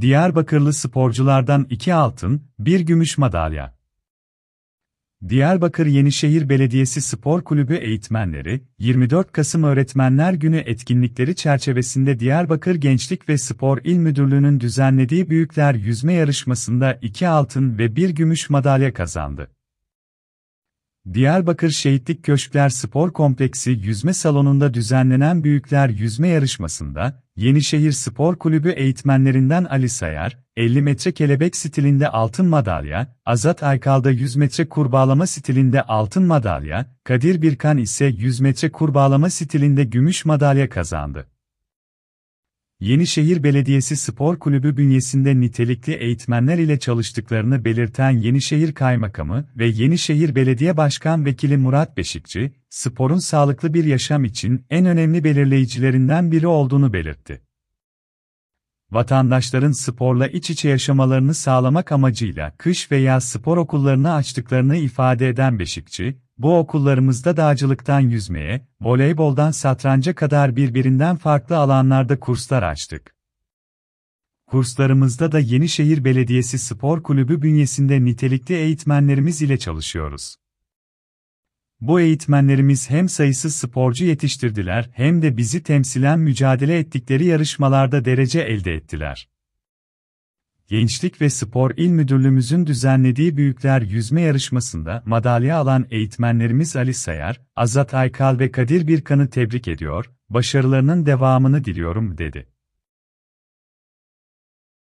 Diyarbakırlı sporculardan 2 altın, 1 gümüş madalya. Diyarbakır Yenişehir Belediyesi Spor Kulübü eğitmenleri, 24 Kasım Öğretmenler Günü etkinlikleri çerçevesinde Diyarbakır Gençlik ve Spor İl Müdürlüğü'nün düzenlediği Büyükler Yüzme Yarışması'nda 2 altın ve 1 gümüş madalya kazandı. Diyarbakır Şehitlik Köşkler Spor Kompleksi Yüzme Salonu'nda düzenlenen Büyükler Yüzme Yarışması'nda, Yenişehir Spor Kulübü eğitmenlerinden Ali Sayar, 50 metre kelebek stilinde altın madalya, Azat Aykal'da 100 metre kurbağalama stilinde altın madalya, Kadir Birkan ise 100 metre kurbağalama stilinde gümüş madalya kazandı. Yenişehir Belediyesi Spor Kulübü bünyesinde nitelikli eğitmenler ile çalıştıklarını belirten Yenişehir Kaymakamı ve Yenişehir Belediye Başkan Vekili Murat Beşikçi, sporun sağlıklı bir yaşam için en önemli belirleyicilerinden biri olduğunu belirtti. Vatandaşların sporla iç içe yaşamalarını sağlamak amacıyla kış veya spor okullarını açtıklarını ifade eden Beşikçi, bu okullarımızda dağcılıktan yüzmeye, voleyboldan satranca kadar birbirinden farklı alanlarda kurslar açtık. Kurslarımızda da Yenişehir Belediyesi Spor Kulübü bünyesinde nitelikli eğitmenlerimiz ile çalışıyoruz. Bu eğitmenlerimiz hem sayısız sporcu yetiştirdiler hem de bizi temsilen mücadele ettikleri yarışmalarda derece elde ettiler. Gençlik ve Spor İl Müdürlüğümüzün düzenlediği Büyükler Yüzme Yarışması'nda madalya alan eğitmenlerimiz Ali Sayar, Azat Aykal ve Kadir Birkan'ı tebrik ediyor, başarılarının devamını diliyorum dedi.